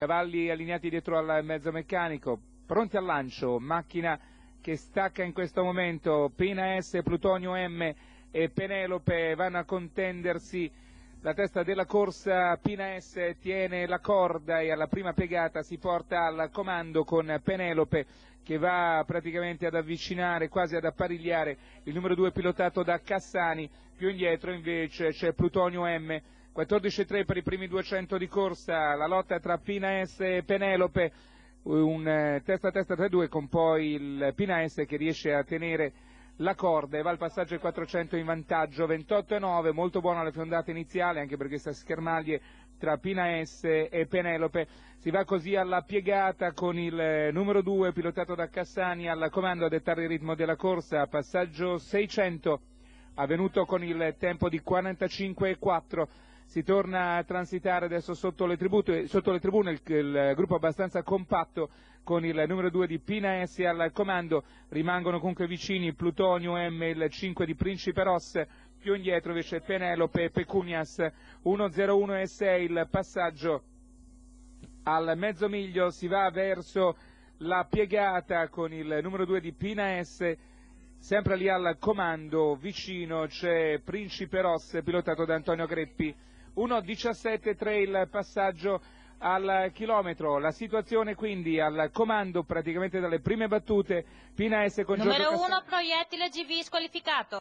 Cavalli allineati dietro al mezzo meccanico, pronti al lancio, macchina che stacca in questo momento, Pina S, Plutonio M e Penelope vanno a contendersi la testa della corsa, Pina S tiene la corda e alla prima piegata si porta al comando con Penelope che va praticamente ad avvicinare, quasi ad apparigliare il numero 2 pilotato da Cassani, più indietro invece c'è Plutonio M 14,3 per i primi 200 di corsa, la lotta tra Pina S e Penelope, un eh, testa a testa tra i due con poi il Pina S che riesce a tenere la corda e va al passaggio ai 400 in vantaggio, 28,9, molto buona la fiondata iniziale anche perché sta schermaglie tra Pina S e Penelope. Si va così alla piegata con il eh, numero 2 pilotato da Cassani al comando a dettare il ritmo della corsa, passaggio 600 avvenuto con il tempo di 45,4. Si torna a transitare adesso sotto le, tribute, sotto le tribune il, il, gruppo abbastanza compatto con il numero 2 di Pina S al comando, rimangono comunque vicini Plutonio M, il 5 di Principe Ross, più indietro invece Penelope Pecunias 1-0-1 e il passaggio al mezzo miglio si va verso la piegata con il numero 2 di Pina S, sempre lì al comando vicino c'è Principe Ross pilotato da Antonio Greppi 1,17,3 il passaggio al chilometro. La situazione quindi al comando praticamente dalle prime battute. Pina S con Numero 1 proiettile GV squalificato.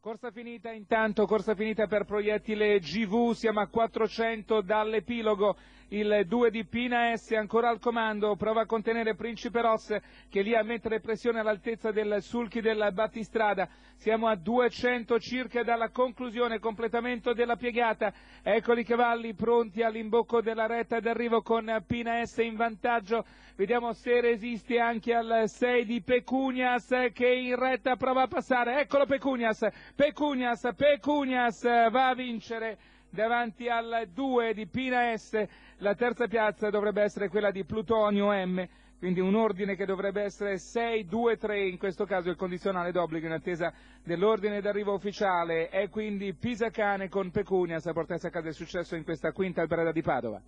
Corsa finita intanto, corsa finita per proiettile GV, siamo a 400 dall'epilogo, il 2 di Pina S ancora al comando, prova a contenere Principe Ross che lì a mettere pressione all'altezza del sulchi del battistrada. Siamo a 200 circa dalla conclusione, completamento della piegata. Eccoli i cavalli pronti all'imbocco della retta d'arrivo con Pina S in vantaggio. Vediamo se resiste anche al 6 di Pecunias che in retta prova a passare. Eccolo Pecunias, Pecunias, Pecunias va a vincere davanti alla 2 di Pina S, la terza piazza dovrebbe essere quella di Plutonio M, quindi un ordine che dovrebbe essere 6-2-3, in questo caso il condizionale d'obbligo in attesa dell'ordine d'arrivo ufficiale, è quindi Pisacane con Pecunias a portarsi a casa il successo in questa quinta alberata di Padova.